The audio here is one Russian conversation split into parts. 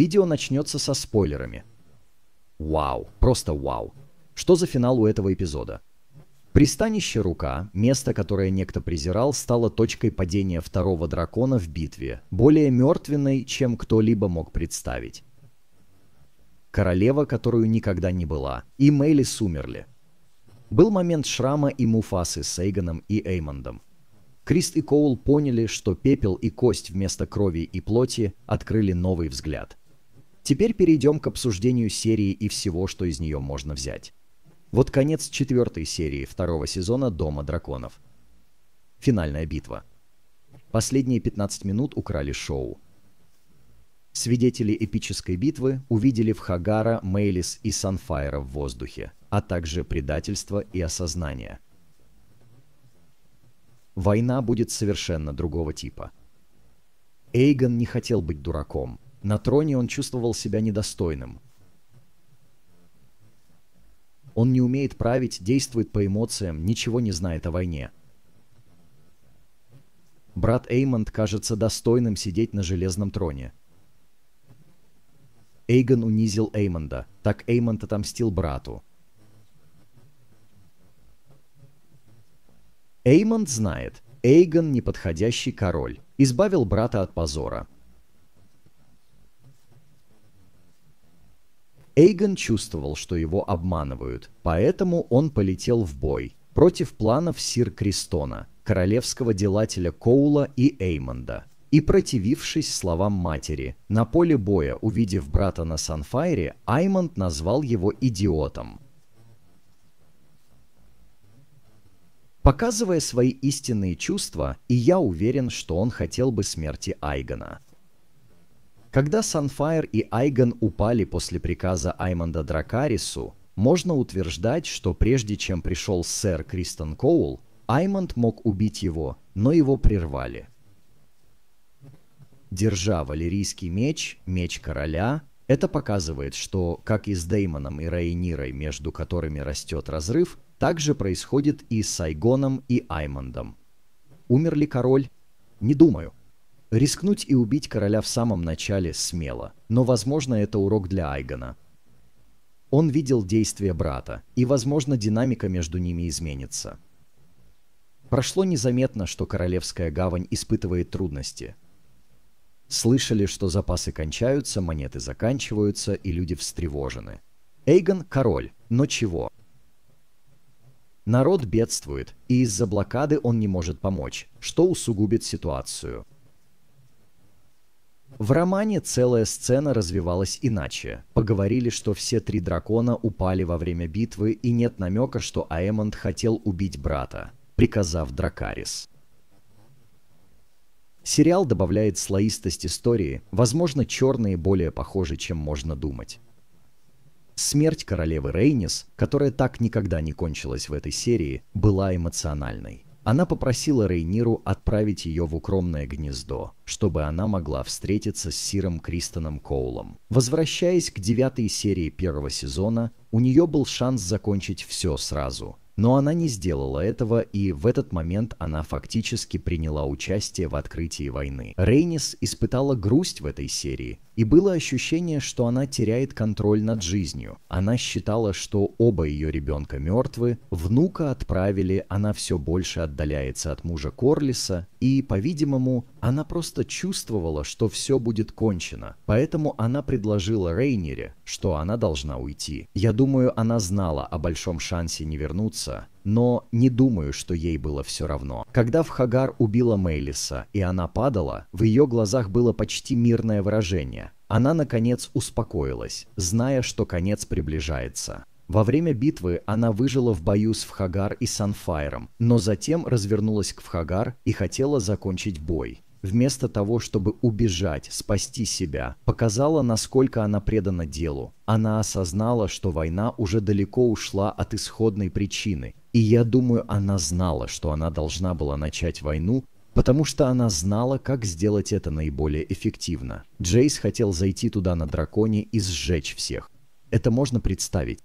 Видео начнется со спойлерами. Вау, просто вау. Что за финал у этого эпизода? Пристанище Рука, место, которое некто презирал, стало точкой падения второго дракона в битве, более мертвенной, чем кто-либо мог представить. Королева, которую никогда не была, и Мейлис сумерли. Был момент Шрама и Муфасы с Эйгоном и Эймондом. Крист и Коул поняли, что пепел и кость вместо крови и плоти открыли новый взгляд. Теперь перейдем к обсуждению серии и всего, что из нее можно взять. Вот конец четвертой серии второго сезона «Дома драконов». Финальная битва. Последние 15 минут украли шоу. Свидетели эпической битвы увидели в Хагара, Мейлис и Санфайра в воздухе, а также предательство и осознание. Война будет совершенно другого типа. Эйгон не хотел быть дураком – на троне он чувствовал себя недостойным. Он не умеет править, действует по эмоциям, ничего не знает о войне. Брат Эймонд кажется достойным сидеть на железном троне. Эйгон унизил Эймонда, так Эймонд отомстил брату. Эймонд знает, Эйгон неподходящий король, избавил брата от позора – Эйгон чувствовал, что его обманывают, поэтому он полетел в бой против планов Сир Кристона, королевского делателя Коула и Эймонда. И противившись словам матери, на поле боя, увидев брата на Санфайре, Аймонд назвал его идиотом. Показывая свои истинные чувства, и я уверен, что он хотел бы смерти Айгона – когда Санфайр и Айгон упали после приказа Аймонда Дракарису, можно утверждать, что прежде чем пришел сэр Кристен Коул, Аймонд мог убить его, но его прервали. Держа валерийский меч, меч короля, это показывает, что, как и с Деймоном и Рейнирой, между которыми растет разрыв, также происходит и с Айгоном и Аймондом. Умер ли король? Не думаю. Рискнуть и убить короля в самом начале смело, но, возможно, это урок для Айгона. Он видел действия брата, и, возможно, динамика между ними изменится. Прошло незаметно, что Королевская гавань испытывает трудности. Слышали, что запасы кончаются, монеты заканчиваются, и люди встревожены. Эйгон – король, но чего? Народ бедствует, и из-за блокады он не может помочь, что усугубит ситуацию. В романе целая сцена развивалась иначе. Поговорили, что все три дракона упали во время битвы, и нет намека, что Аэмонд хотел убить брата, приказав Дракарис. Сериал добавляет слоистость истории, возможно, черные более похожи, чем можно думать. Смерть королевы Рейнис, которая так никогда не кончилась в этой серии, была эмоциональной. Она попросила Рейниру отправить ее в укромное гнездо, чтобы она могла встретиться с Сиром Кристоном Коулом. Возвращаясь к девятой серии первого сезона, у нее был шанс закончить все сразу. Но она не сделала этого, и в этот момент она фактически приняла участие в открытии войны. Рейнис испытала грусть в этой серии, и было ощущение, что она теряет контроль над жизнью. Она считала, что оба ее ребенка мертвы, внука отправили, она все больше отдаляется от мужа Корлиса, и, по-видимому, она просто чувствовала, что все будет кончено. Поэтому она предложила Рейнере, что она должна уйти. Я думаю, она знала о большом шансе не вернуться, но не думаю, что ей было все равно. Когда в Хагар убила Мейлиса, и она падала, в ее глазах было почти мирное выражение. Она, наконец, успокоилась, зная, что конец приближается. Во время битвы она выжила в бою с Вхагар и Санфайром, но затем развернулась к Вхагар и хотела закончить бой. Вместо того, чтобы убежать, спасти себя, показала, насколько она предана делу. Она осознала, что война уже далеко ушла от исходной причины и я думаю, она знала, что она должна была начать войну, потому что она знала, как сделать это наиболее эффективно. Джейс хотел зайти туда на драконе и сжечь всех. Это можно представить.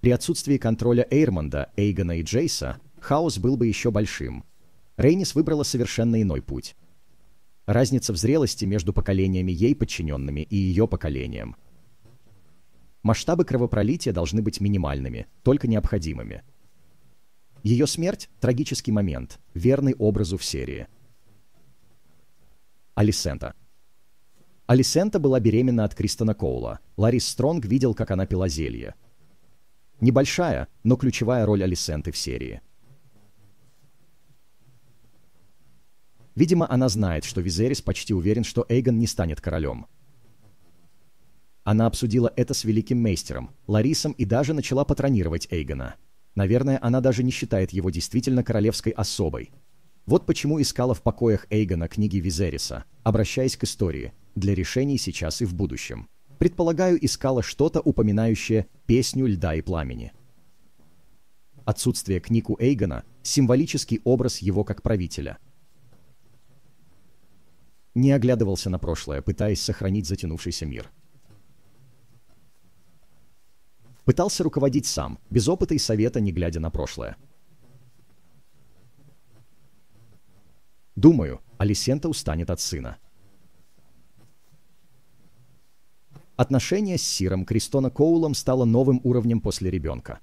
При отсутствии контроля Эйрмонда, Эйгона и Джейса хаос был бы еще большим. Рейнис выбрала совершенно иной путь. Разница в зрелости между поколениями ей подчиненными и ее поколением. Масштабы кровопролития должны быть минимальными, только необходимыми. Ее смерть – трагический момент, верный образу в серии. Алисента. Алисента была беременна от Кристона Коула. Ларис Стронг видел, как она пила зелье. Небольшая, но ключевая роль Алисенты в серии – Видимо, она знает, что Визерис почти уверен, что Эйгон не станет королем. Она обсудила это с великим мейстером, Ларисом, и даже начала патронировать Эйгона. Наверное, она даже не считает его действительно королевской особой. Вот почему искала в покоях Эйгона книги Визериса, обращаясь к истории, для решений сейчас и в будущем. Предполагаю, искала что-то, упоминающее «Песню льда и пламени». Отсутствие книг у Эйгона – символический образ его как правителя – не оглядывался на прошлое, пытаясь сохранить затянувшийся мир. Пытался руководить сам, без опыта и совета, не глядя на прошлое. Думаю, Алисента устанет от сына. Отношение с Сиром Кристона Коулом стало новым уровнем после ребенка.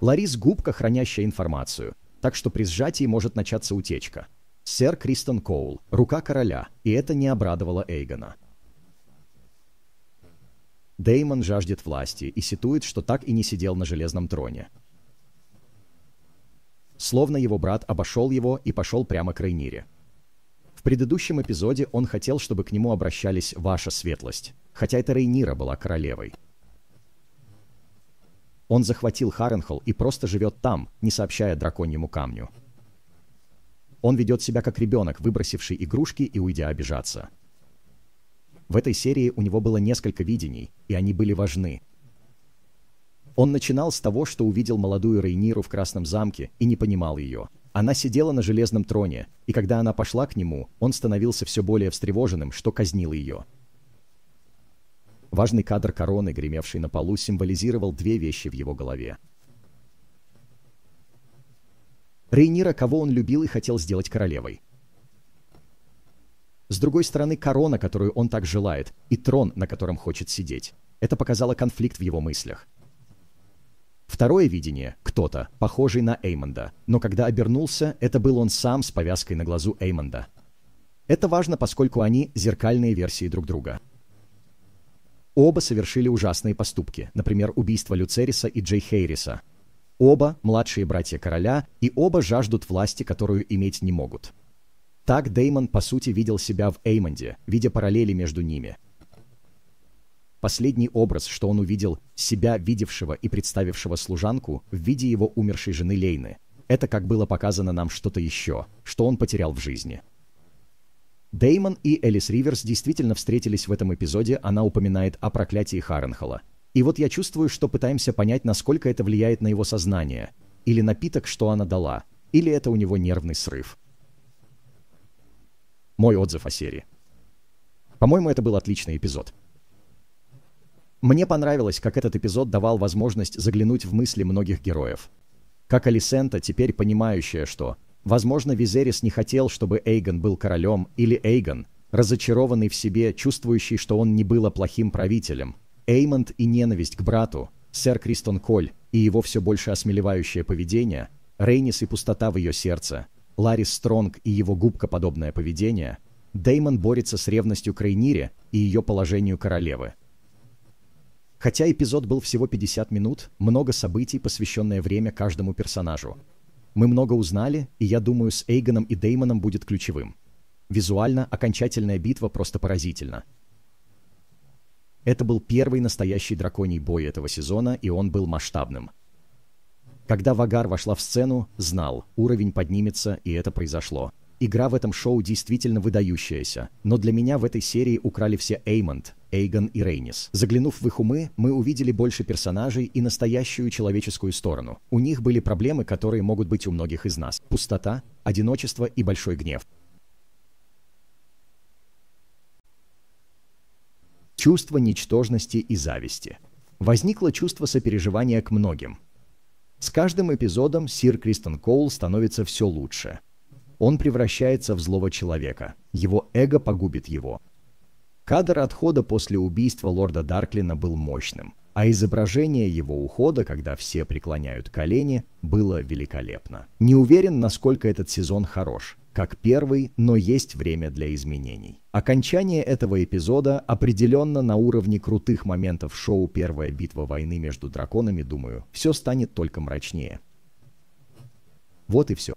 Ларис Губка, хранящая информацию, так что при сжатии может начаться утечка. Сэр Кристен Коул, рука короля, и это не обрадовало Эйгона. Деймон жаждет власти и ситует, что так и не сидел на железном троне. Словно его брат обошел его и пошел прямо к Рейнире. В предыдущем эпизоде он хотел, чтобы к нему обращались «Ваша светлость», хотя это Рейнира была королевой. Он захватил Харенхол и просто живет там, не сообщая драконьему камню. Он ведет себя как ребенок, выбросивший игрушки и уйдя обижаться. В этой серии у него было несколько видений, и они были важны. Он начинал с того, что увидел молодую Рейниру в Красном замке и не понимал ее. Она сидела на железном троне, и когда она пошла к нему, он становился все более встревоженным, что казнило ее. Важный кадр короны, гремевший на полу, символизировал две вещи в его голове. Рейнира, кого он любил и хотел сделать королевой. С другой стороны, корона, которую он так желает, и трон, на котором хочет сидеть. Это показало конфликт в его мыслях. Второе видение — кто-то, похожий на Эймонда, но когда обернулся, это был он сам с повязкой на глазу Эймонда. Это важно, поскольку они — зеркальные версии друг друга. Оба совершили ужасные поступки, например, убийство Люцериса и Джей Хейриса. Оба – младшие братья короля, и оба жаждут власти, которую иметь не могут. Так Деймон, по сути, видел себя в Эймонде, видя параллели между ними. Последний образ, что он увидел, себя видевшего и представившего служанку в виде его умершей жены Лейны. Это, как было показано нам, что-то еще, что он потерял в жизни – Деймон и Элис Риверс действительно встретились в этом эпизоде, она упоминает о проклятии Харенхола. И вот я чувствую, что пытаемся понять, насколько это влияет на его сознание. Или напиток, что она дала. Или это у него нервный срыв. Мой отзыв о серии. По-моему, это был отличный эпизод. Мне понравилось, как этот эпизод давал возможность заглянуть в мысли многих героев. Как Алисента, теперь понимающая, что Возможно, Визерис не хотел, чтобы Эйгон был королем, или Эйгон, разочарованный в себе, чувствующий, что он не был плохим правителем. Эймонд и ненависть к брату, сэр Кристон Коль и его все больше осмелевающее поведение, Рейнис и пустота в ее сердце, Ларис Стронг и его губкоподобное поведение, Деймон борется с ревностью к Рейнире и ее положению королевы. Хотя эпизод был всего 50 минут, много событий, посвященное время каждому персонажу. Мы много узнали, и я думаю, с Эйгоном и Деймоном будет ключевым. Визуально окончательная битва просто поразительна. Это был первый настоящий драконий бой этого сезона, и он был масштабным. Когда Вагар вошла в сцену, знал, уровень поднимется, и это произошло. Игра в этом шоу действительно выдающаяся, но для меня в этой серии украли все Эймонд, Эйгон и Рейнис. Заглянув в их умы, мы увидели больше персонажей и настоящую человеческую сторону. У них были проблемы, которые могут быть у многих из нас. Пустота, одиночество и большой гнев. Чувство ничтожности и зависти. Возникло чувство сопереживания к многим. С каждым эпизодом сир Кристен Коул становится все лучше. Он превращается в злого человека. Его эго погубит его. Кадр отхода после убийства лорда Дарклина был мощным, а изображение его ухода, когда все преклоняют колени, было великолепно. Не уверен, насколько этот сезон хорош, как первый, но есть время для изменений. Окончание этого эпизода определенно на уровне крутых моментов шоу «Первая битва войны между драконами», думаю, все станет только мрачнее. Вот и все.